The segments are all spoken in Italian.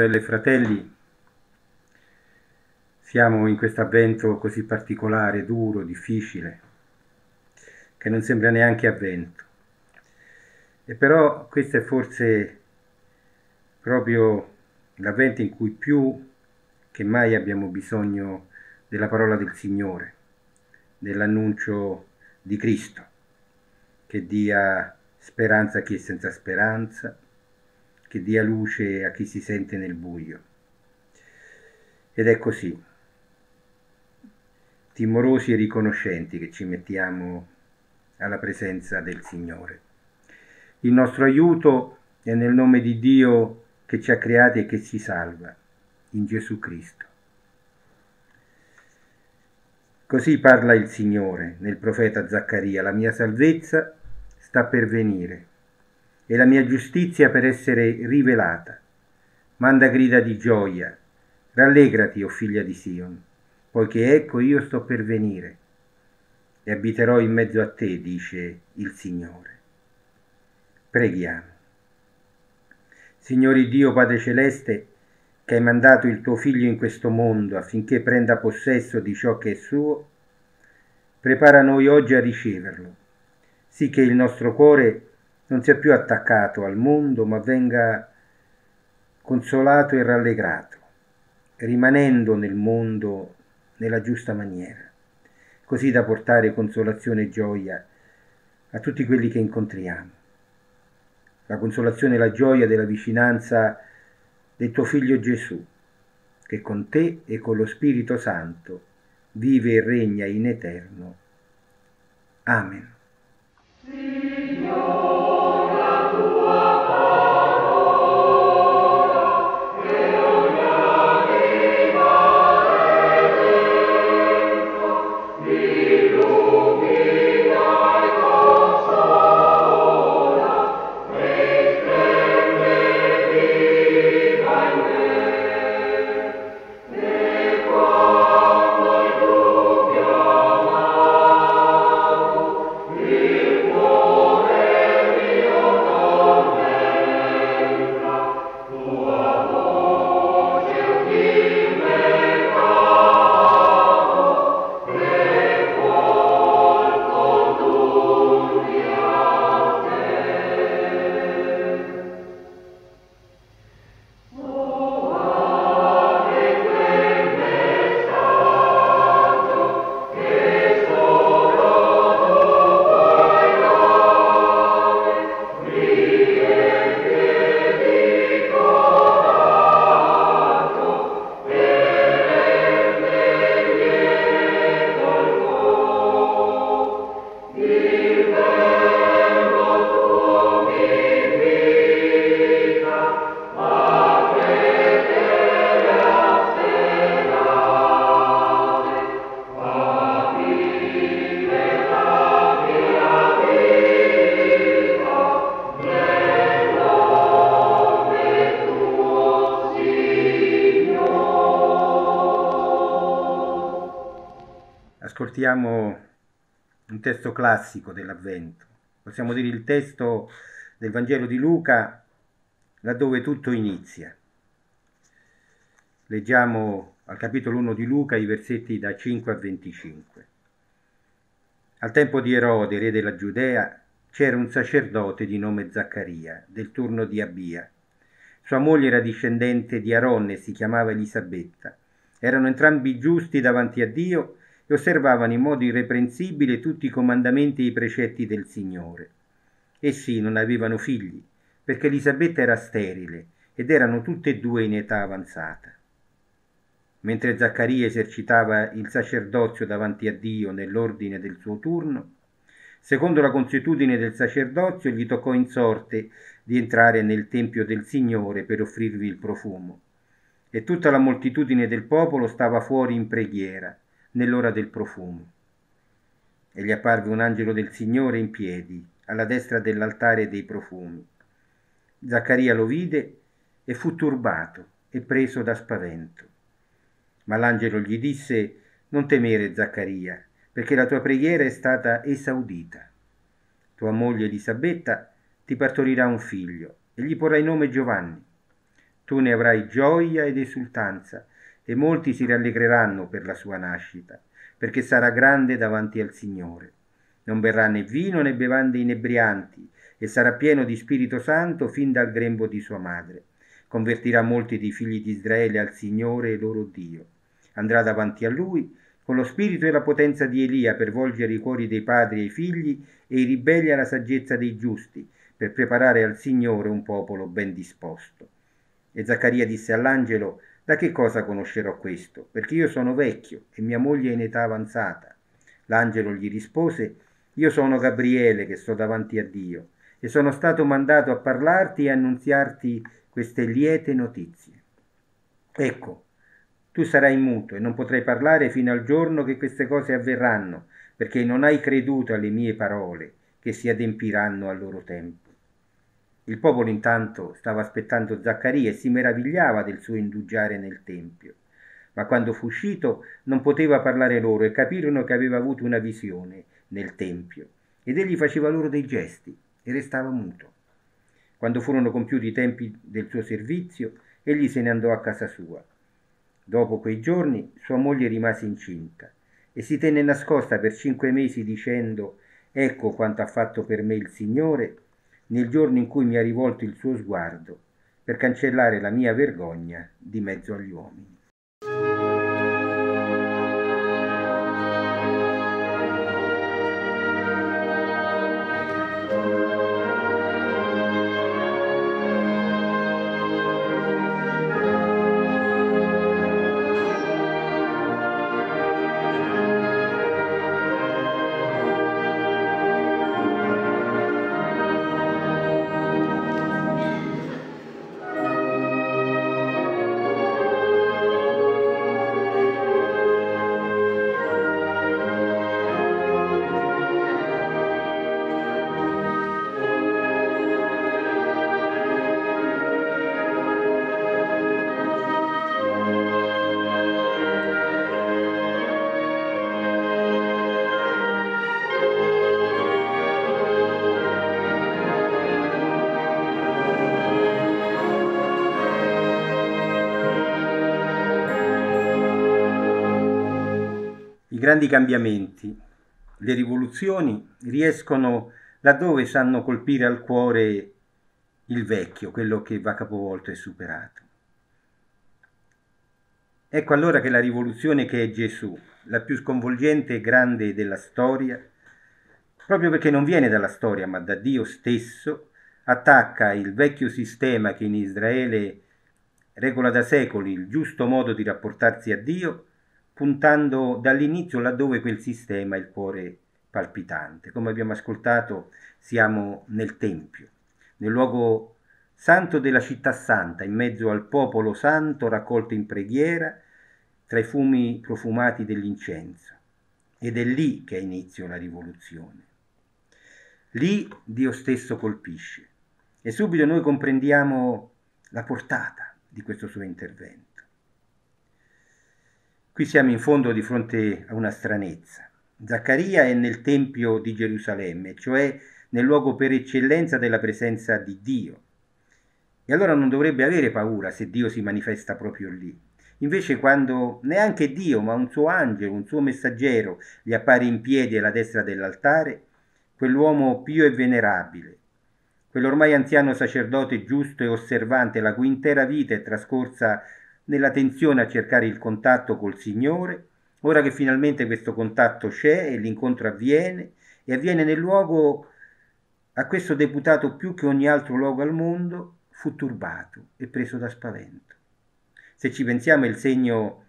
sorelle e fratelli, siamo in questo avvento così particolare, duro, difficile, che non sembra neanche avvento. E però questo è forse proprio l'avvento in cui più che mai abbiamo bisogno della parola del Signore, dell'annuncio di Cristo, che dia speranza a chi è senza speranza, che dia luce a chi si sente nel buio. Ed è così, timorosi e riconoscenti che ci mettiamo alla presenza del Signore. Il nostro aiuto è nel nome di Dio che ci ha creati e che ci salva, in Gesù Cristo. Così parla il Signore nel profeta Zaccaria, la mia salvezza sta per venire e la mia giustizia per essere rivelata. Manda grida di gioia, rallegrati, o oh figlia di Sion, poiché ecco io sto per venire e abiterò in mezzo a te, dice il Signore. Preghiamo. Signore Dio Padre Celeste, che hai mandato il tuo figlio in questo mondo affinché prenda possesso di ciò che è suo, prepara noi oggi a riceverlo, sì che il nostro cuore non sia più attaccato al mondo, ma venga consolato e rallegrato, rimanendo nel mondo nella giusta maniera, così da portare consolazione e gioia a tutti quelli che incontriamo. La consolazione e la gioia della vicinanza del tuo figlio Gesù, che con te e con lo Spirito Santo vive e regna in eterno. Amen. ascoltiamo un testo classico dell'Avvento, possiamo dire il testo del Vangelo di Luca, laddove tutto inizia. Leggiamo al capitolo 1 di Luca i versetti da 5 a 25. Al tempo di Erode, re della Giudea, c'era un sacerdote di nome Zaccaria, del turno di Abia. Sua moglie era discendente di Aronne, si chiamava Elisabetta. Erano entrambi giusti davanti a Dio e osservavano in modo irreprensibile tutti i comandamenti e i precetti del Signore. Essi non avevano figli, perché Elisabetta era sterile ed erano tutte e due in età avanzata. Mentre Zaccaria esercitava il sacerdozio davanti a Dio nell'ordine del suo turno, secondo la consuetudine del sacerdozio gli toccò in sorte di entrare nel tempio del Signore per offrirvi il profumo. E tutta la moltitudine del popolo stava fuori in preghiera nell'ora del profumo. E gli apparve un angelo del Signore in piedi, alla destra dell'altare dei profumi. Zaccaria lo vide e fu turbato e preso da spavento. Ma l'angelo gli disse, non temere Zaccaria, perché la tua preghiera è stata esaudita. Tua moglie Elisabetta ti partorirà un figlio e gli porrai nome Giovanni. Tu ne avrai gioia ed esultanza, e molti si rallegreranno per la sua nascita, perché sarà grande davanti al Signore. Non berrà né vino né bevande inebrianti, e sarà pieno di Spirito Santo fin dal grembo di sua madre. Convertirà molti dei figli di Israele al Signore e loro Dio. Andrà davanti a lui con lo spirito e la potenza di Elia per volgere i cuori dei padri ai figli e i ribelli alla saggezza dei giusti, per preparare al Signore un popolo ben disposto. E Zaccaria disse all'angelo, da che cosa conoscerò questo? Perché io sono vecchio e mia moglie è in età avanzata. L'angelo gli rispose, io sono Gabriele che sto davanti a Dio e sono stato mandato a parlarti e annunziarti queste liete notizie. Ecco, tu sarai muto e non potrai parlare fino al giorno che queste cose avverranno, perché non hai creduto alle mie parole che si adempiranno al loro tempo. Il popolo intanto stava aspettando Zaccaria e si meravigliava del suo indugiare nel Tempio. Ma quando fu uscito non poteva parlare loro e capirono che aveva avuto una visione nel Tempio. Ed egli faceva loro dei gesti e restava muto. Quando furono compiuti i tempi del suo servizio, egli se ne andò a casa sua. Dopo quei giorni sua moglie rimase incinta e si tenne nascosta per cinque mesi dicendo Ecco quanto ha fatto per me il Signore nel giorno in cui mi ha rivolto il suo sguardo per cancellare la mia vergogna di mezzo agli uomini. grandi cambiamenti. Le rivoluzioni riescono laddove sanno colpire al cuore il vecchio, quello che va capovolto e superato. Ecco allora che la rivoluzione che è Gesù, la più sconvolgente e grande della storia, proprio perché non viene dalla storia ma da Dio stesso, attacca il vecchio sistema che in Israele regola da secoli il giusto modo di rapportarsi a Dio puntando dall'inizio laddove quel sistema è il cuore palpitante. Come abbiamo ascoltato, siamo nel Tempio, nel luogo santo della città santa, in mezzo al popolo santo raccolto in preghiera tra i fumi profumati dell'incenso. Ed è lì che ha inizio la rivoluzione. Lì Dio stesso colpisce e subito noi comprendiamo la portata di questo suo intervento. Qui siamo in fondo di fronte a una stranezza. Zaccaria è nel Tempio di Gerusalemme, cioè nel luogo per eccellenza della presenza di Dio. E allora non dovrebbe avere paura se Dio si manifesta proprio lì. Invece quando neanche Dio, ma un suo angelo, un suo messaggero, gli appare in piedi alla destra dell'altare, quell'uomo pio e venerabile, quell'ormai anziano sacerdote giusto e osservante la cui intera vita è trascorsa nella tensione a cercare il contatto col Signore, ora che finalmente questo contatto c'è e l'incontro avviene, e avviene nel luogo a questo deputato più che ogni altro luogo al mondo, fu turbato e preso da spavento. Se ci pensiamo è il segno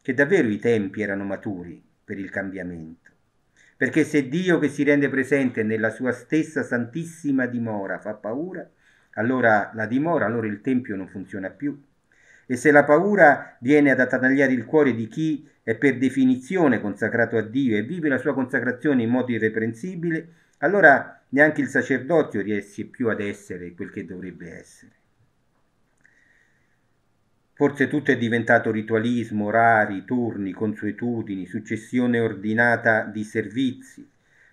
che davvero i tempi erano maturi per il cambiamento, perché se Dio che si rende presente nella sua stessa santissima dimora fa paura, allora la dimora, allora il Tempio non funziona più e se la paura viene ad attanagliare il cuore di chi è per definizione consacrato a Dio e vive la sua consacrazione in modo irreprensibile, allora neanche il sacerdozio riesce più ad essere quel che dovrebbe essere. Forse tutto è diventato ritualismo, orari, turni, consuetudini, successione ordinata di servizi.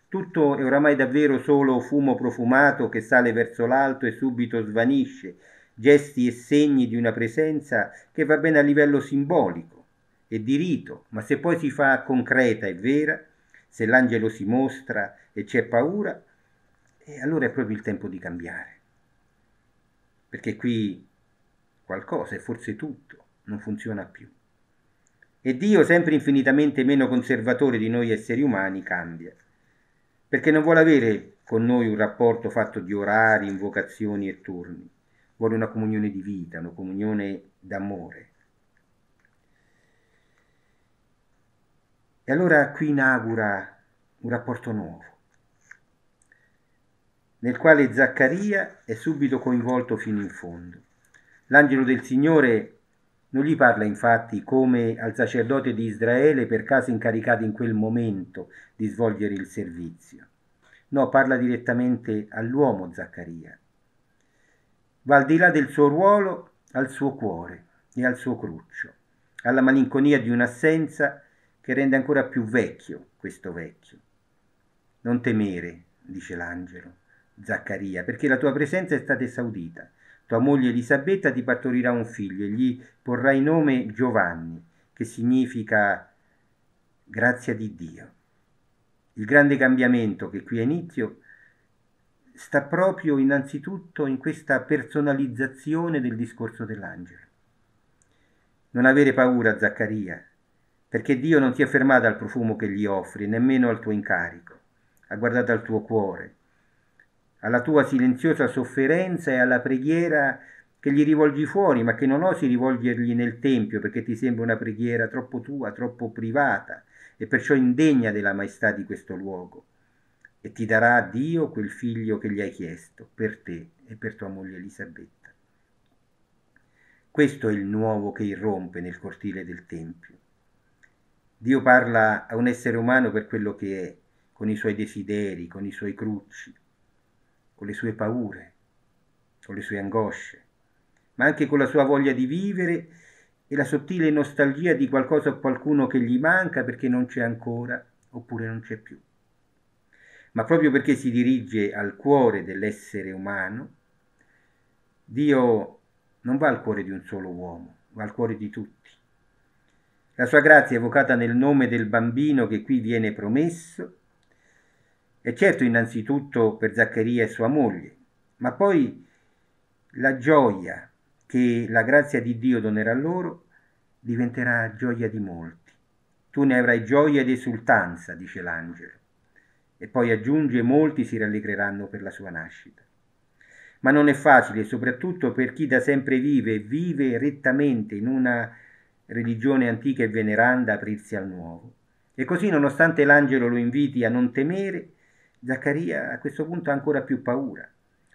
Tutto è oramai davvero solo fumo profumato che sale verso l'alto e subito svanisce, gesti e segni di una presenza che va bene a livello simbolico e di rito, ma se poi si fa concreta e vera, se l'angelo si mostra e c'è paura, eh, allora è proprio il tempo di cambiare. Perché qui qualcosa e forse tutto non funziona più. E Dio, sempre infinitamente meno conservatore di noi esseri umani, cambia, perché non vuole avere con noi un rapporto fatto di orari, invocazioni e turni vuole una comunione di vita, una comunione d'amore. E allora qui inaugura un rapporto nuovo, nel quale Zaccaria è subito coinvolto fino in fondo. L'angelo del Signore non gli parla infatti come al sacerdote di Israele per caso incaricato in quel momento di svolgere il servizio. No, parla direttamente all'uomo Zaccaria, va al di là del suo ruolo, al suo cuore e al suo cruccio, alla malinconia di un'assenza che rende ancora più vecchio questo vecchio. Non temere, dice l'angelo, Zaccaria, perché la tua presenza è stata esaudita. Tua moglie Elisabetta ti partorirà un figlio e gli porrai nome Giovanni, che significa grazia di Dio. Il grande cambiamento che qui ha inizio sta proprio innanzitutto in questa personalizzazione del discorso dell'angelo. Non avere paura, Zaccaria, perché Dio non ti è fermato al profumo che gli offri, nemmeno al tuo incarico, ha guardato al tuo cuore, alla tua silenziosa sofferenza e alla preghiera che gli rivolgi fuori, ma che non osi rivolgergli nel Tempio perché ti sembra una preghiera troppo tua, troppo privata e perciò indegna della maestà di questo luogo e ti darà a Dio quel figlio che gli hai chiesto per te e per tua moglie Elisabetta. Questo è il nuovo che irrompe nel cortile del Tempio. Dio parla a un essere umano per quello che è, con i suoi desideri, con i suoi crucci, con le sue paure, con le sue angosce, ma anche con la sua voglia di vivere e la sottile nostalgia di qualcosa o qualcuno che gli manca perché non c'è ancora oppure non c'è più ma proprio perché si dirige al cuore dell'essere umano, Dio non va al cuore di un solo uomo, va al cuore di tutti. La sua grazia evocata nel nome del bambino che qui viene promesso è certo innanzitutto per Zaccaria e sua moglie, ma poi la gioia che la grazia di Dio donerà loro diventerà gioia di molti. Tu ne avrai gioia ed esultanza, dice l'angelo. E poi aggiunge molti si rallegreranno per la sua nascita. Ma non è facile, soprattutto per chi da sempre vive e vive rettamente in una religione antica e veneranda, aprirsi al nuovo. E così, nonostante l'angelo lo inviti a non temere, Zaccaria a questo punto ha ancora più paura.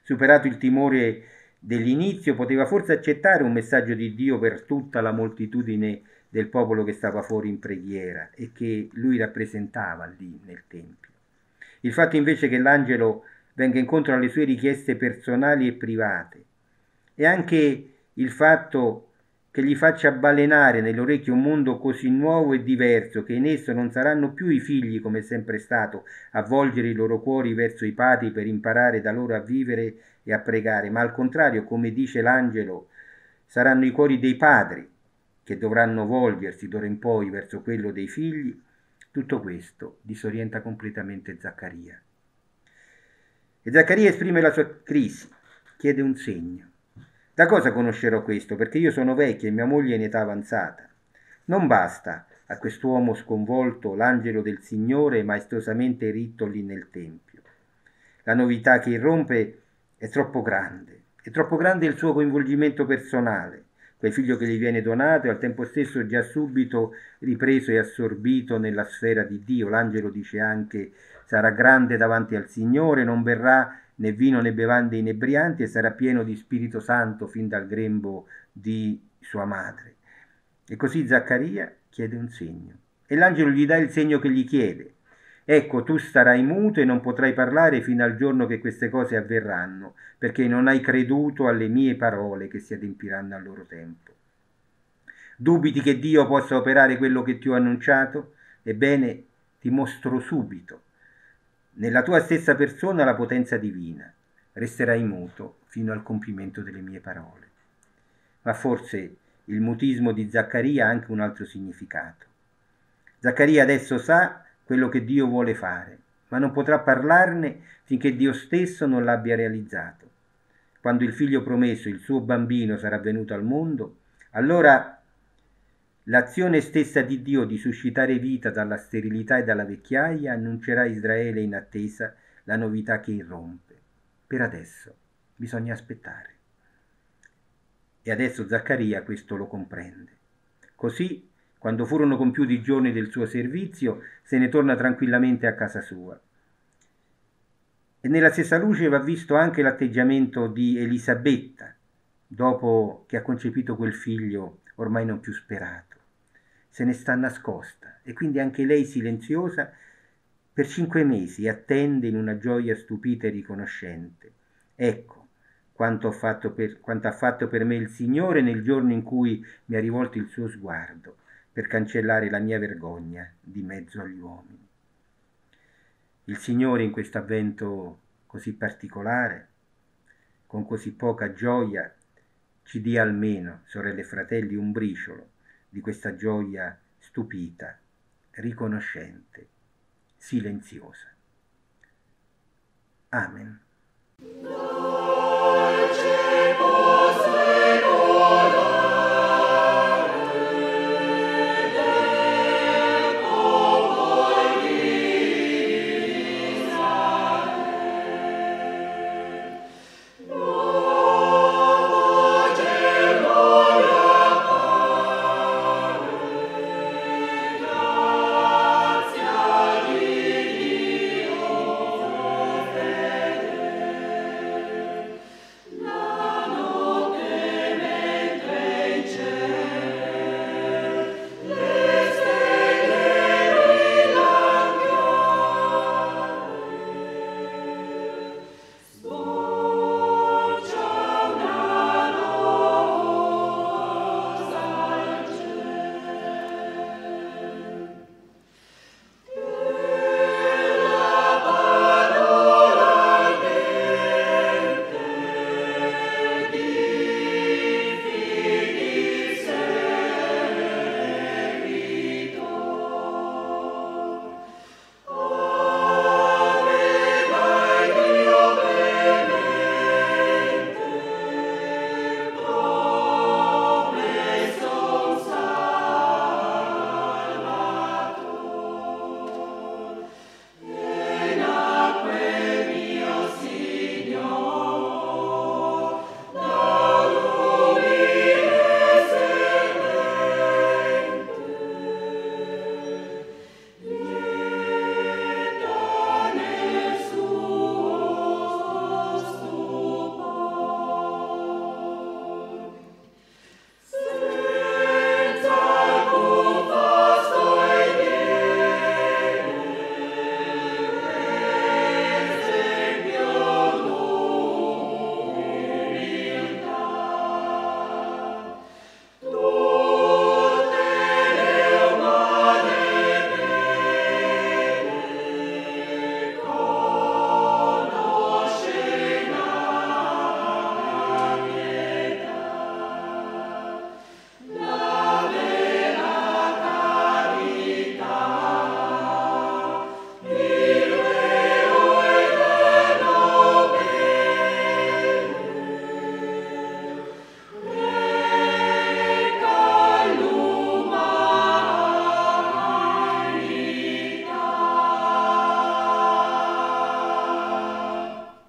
Superato il timore dell'inizio, poteva forse accettare un messaggio di Dio per tutta la moltitudine del popolo che stava fuori in preghiera e che lui rappresentava lì nel Tempio. Il fatto invece che l'angelo venga incontro alle sue richieste personali e private e anche il fatto che gli faccia balenare nell'orecchio un mondo così nuovo e diverso che in esso non saranno più i figli, come è sempre stato, a volgere i loro cuori verso i padri per imparare da loro a vivere e a pregare, ma al contrario, come dice l'angelo, saranno i cuori dei padri che dovranno volgersi d'ora in poi verso quello dei figli tutto questo disorienta completamente Zaccaria. E Zaccaria esprime la sua crisi, chiede un segno. Da cosa conoscerò questo? Perché io sono vecchio e mia moglie è in età avanzata. Non basta a quest'uomo sconvolto l'angelo del Signore maestosamente ritto lì nel Tempio. La novità che irrompe è troppo grande, è troppo grande il suo coinvolgimento personale, quel figlio che gli viene donato e al tempo stesso già subito ripreso e assorbito nella sfera di Dio. L'angelo dice anche sarà grande davanti al Signore, non verrà né vino né bevande inebrianti e sarà pieno di Spirito Santo fin dal grembo di sua madre. E così Zaccaria chiede un segno e l'angelo gli dà il segno che gli chiede. Ecco, tu starai muto e non potrai parlare fino al giorno che queste cose avverranno, perché non hai creduto alle mie parole che si adempiranno al loro tempo. Dubiti che Dio possa operare quello che ti ho annunciato? Ebbene, ti mostro subito, nella tua stessa persona, la potenza divina. Resterai muto fino al compimento delle mie parole. Ma forse il mutismo di Zaccaria ha anche un altro significato. Zaccaria adesso sa quello che Dio vuole fare, ma non potrà parlarne finché Dio stesso non l'abbia realizzato. Quando il figlio promesso, il suo bambino, sarà venuto al mondo, allora l'azione stessa di Dio di suscitare vita dalla sterilità e dalla vecchiaia annuncerà a Israele in attesa la novità che irrompe. Per adesso bisogna aspettare. E adesso Zaccaria questo lo comprende. Così quando furono compiuti i giorni del suo servizio, se ne torna tranquillamente a casa sua. E nella stessa luce va visto anche l'atteggiamento di Elisabetta, dopo che ha concepito quel figlio ormai non più sperato. Se ne sta nascosta e quindi anche lei silenziosa per cinque mesi attende in una gioia stupita e riconoscente. Ecco quanto, per, quanto ha fatto per me il Signore nel giorno in cui mi ha rivolto il suo sguardo per cancellare la mia vergogna di mezzo agli uomini. Il Signore in questo avvento così particolare, con così poca gioia, ci dia almeno, sorelle e fratelli, un briciolo di questa gioia stupita, riconoscente, silenziosa. Amen.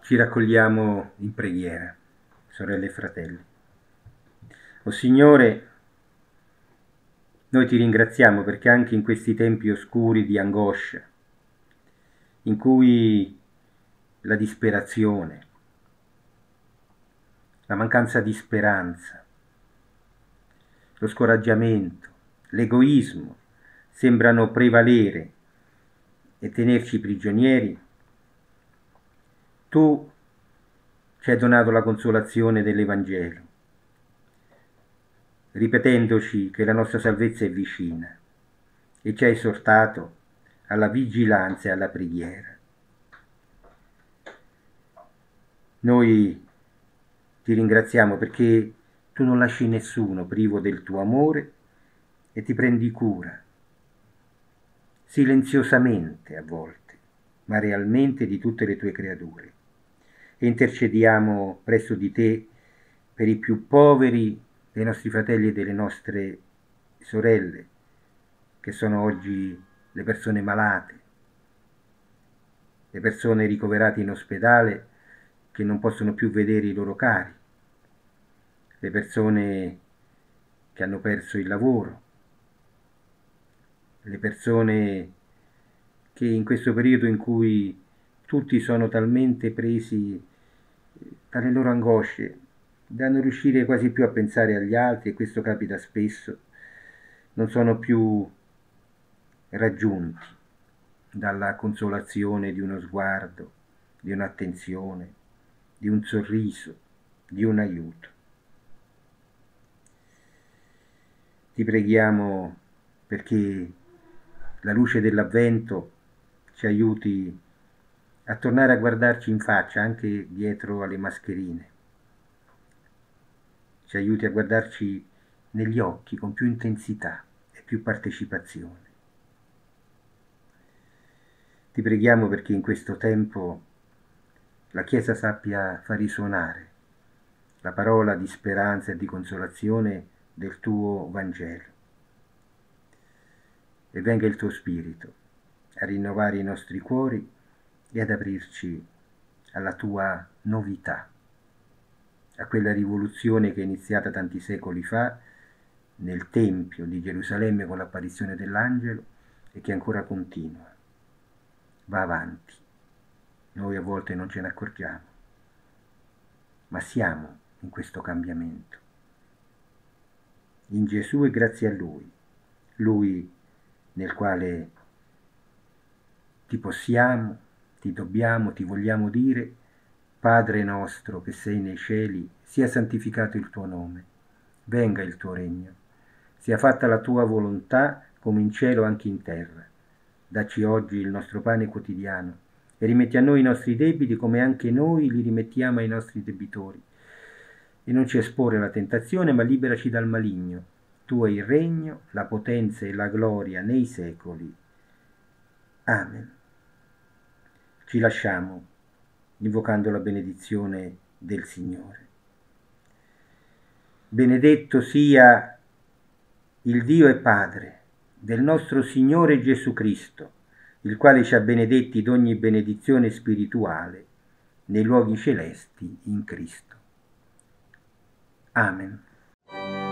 ci raccogliamo in preghiera, sorelle e fratelli. O Signore, noi ti ringraziamo perché anche in questi tempi oscuri di angoscia, in cui la disperazione, la mancanza di speranza, lo scoraggiamento, l'egoismo sembrano prevalere e tenerci prigionieri, tu ci hai donato la consolazione dell'Evangelo, ripetendoci che la nostra salvezza è vicina e ci hai esortato alla vigilanza e alla preghiera. Noi ti ringraziamo perché tu non lasci nessuno privo del tuo amore e ti prendi cura, silenziosamente a volte, ma realmente di tutte le tue creature intercediamo presso di te per i più poveri dei nostri fratelli e delle nostre sorelle, che sono oggi le persone malate, le persone ricoverate in ospedale che non possono più vedere i loro cari, le persone che hanno perso il lavoro, le persone che in questo periodo in cui tutti sono talmente presi dalle loro angosce, da non riuscire quasi più a pensare agli altri, e questo capita spesso, non sono più raggiunti dalla consolazione di uno sguardo, di un'attenzione, di un sorriso, di un aiuto. Ti preghiamo perché la luce dell'avvento ci aiuti a a tornare a guardarci in faccia anche dietro alle mascherine. Ci aiuti a guardarci negli occhi con più intensità e più partecipazione. Ti preghiamo perché in questo tempo la Chiesa sappia far risuonare la parola di speranza e di consolazione del tuo Vangelo. E venga il tuo Spirito a rinnovare i nostri cuori e ad aprirci alla tua novità, a quella rivoluzione che è iniziata tanti secoli fa nel Tempio di Gerusalemme con l'apparizione dell'angelo e che ancora continua. Va avanti. Noi a volte non ce ne accorgiamo, ma siamo in questo cambiamento. In Gesù e grazie a Lui, Lui nel quale ti possiamo ti dobbiamo, ti vogliamo dire, Padre nostro che sei nei cieli, sia santificato il tuo nome, venga il tuo regno, sia fatta la tua volontà come in cielo anche in terra. Dacci oggi il nostro pane quotidiano e rimetti a noi i nostri debiti come anche noi li rimettiamo ai nostri debitori. E non ci esporre alla tentazione, ma liberaci dal maligno. Tu hai il regno, la potenza e la gloria nei secoli. Amen ci lasciamo invocando la benedizione del Signore. Benedetto sia il Dio e Padre del nostro Signore Gesù Cristo, il quale ci ha benedetti d'ogni benedizione spirituale nei luoghi celesti in Cristo. Amen.